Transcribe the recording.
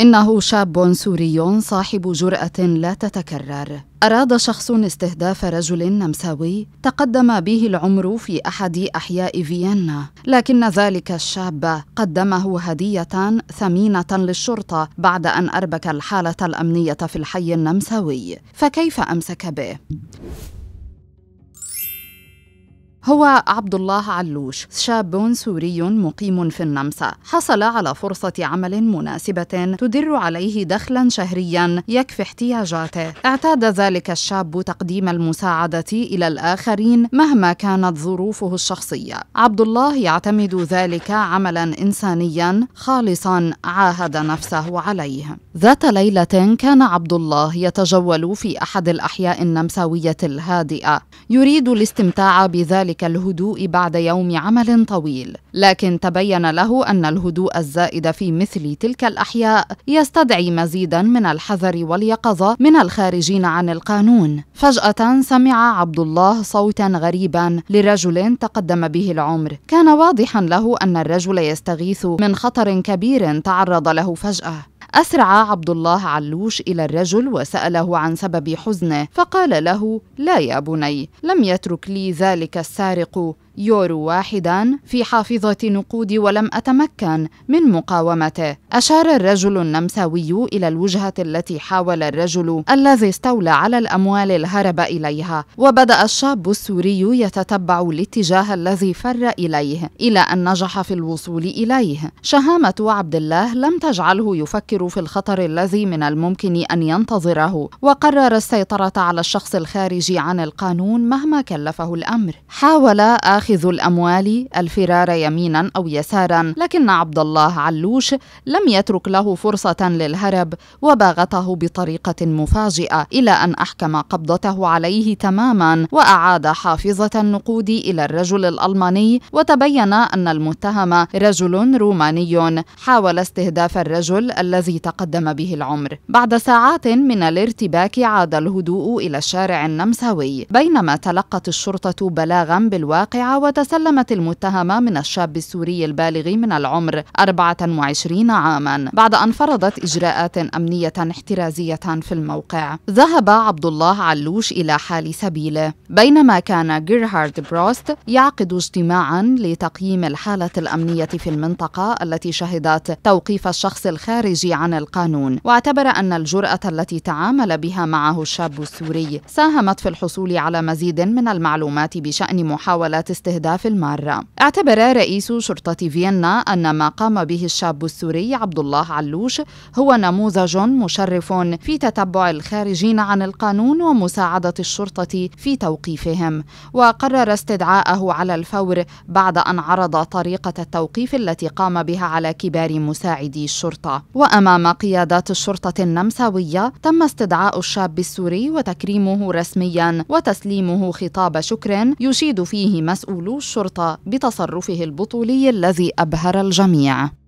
إنه شاب سوري صاحب جرأة لا تتكرر أراد شخص استهداف رجل نمساوي تقدم به العمر في أحد أحياء فيينا لكن ذلك الشاب قدمه هدية ثمينة للشرطة بعد أن أربك الحالة الأمنية في الحي النمساوي فكيف أمسك به؟ هو عبد الله علوش شاب سوري مقيم في النمسا حصل على فرصة عمل مناسبة تدر عليه دخلا شهريا يكفي احتياجاته اعتاد ذلك الشاب تقديم المساعدة إلى الآخرين مهما كانت ظروفه الشخصية عبد الله يعتمد ذلك عملا إنسانيا خالصا عاهد نفسه عليه ذات ليلة كان عبد الله يتجول في أحد الأحياء النمساوية الهادئة يريد الاستمتاع بذلك ذلك الهدوء بعد يوم عمل طويل لكن تبين له أن الهدوء الزائد في مثل تلك الأحياء يستدعي مزيدا من الحذر واليقظة من الخارجين عن القانون فجأة سمع عبد الله صوتا غريبا لرجل تقدم به العمر كان واضحا له أن الرجل يستغيث من خطر كبير تعرض له فجأة أسرع عبد الله علوش إلى الرجل وسأله عن سبب حزنه فقال له لا يا بني لم يترك لي ذلك السارق يورو واحدا في حافظة نقود ولم أتمكن من مقاومته أشار الرجل النمساوي إلى الوجهة التي حاول الرجل الذي استولى على الأموال الهرب إليها وبدأ الشاب السوري يتتبع الاتجاه الذي فر إليه إلى أن نجح في الوصول إليه شهامة عبد الله لم تجعله يفكر في الخطر الذي من الممكن أن ينتظره وقرر السيطرة على الشخص الخارجي عن القانون مهما كلفه الأمر حاول آخر يتخذ الأموال الفرار يمينا أو يسارا لكن عبد الله علوش لم يترك له فرصة للهرب وباغته بطريقة مفاجئة إلى أن أحكم قبضته عليه تماما وأعاد حافظة النقود إلى الرجل الألماني وتبين أن المتهم رجل روماني حاول استهداف الرجل الذي تقدم به العمر بعد ساعات من الارتباك عاد الهدوء إلى الشارع النمساوي بينما تلقت الشرطة بلاغا بالواقع وتسلمت المتهمة من الشاب السوري البالغ من العمر 24 عاما بعد أن فرضت إجراءات أمنية احترازية في الموقع ذهب عبد الله علوش إلى حال سبيله بينما كان جيرهارد بروست يعقد اجتماعا لتقييم الحالة الأمنية في المنطقة التي شهدت توقيف الشخص الخارجي عن القانون واعتبر أن الجرأة التي تعامل بها معه الشاب السوري ساهمت في الحصول على مزيد من المعلومات بشأن محاولات استهداف المارة اعتبر رئيس شرطة فيينا أن ما قام به الشاب السوري عبد الله علوش هو نموذج مشرف في تتبع الخارجين عن القانون ومساعدة الشرطة في توقيفهم وقرر استدعاءه على الفور بعد أن عرض طريقة التوقيف التي قام بها على كبار مساعدي الشرطة وأمام قيادات الشرطة النمساوية تم استدعاء الشاب السوري وتكريمه رسميا وتسليمه خطاب شكر يشيد فيه مسؤول مسؤولو الشرطة بتصرفه البطولي الذي أبهر الجميع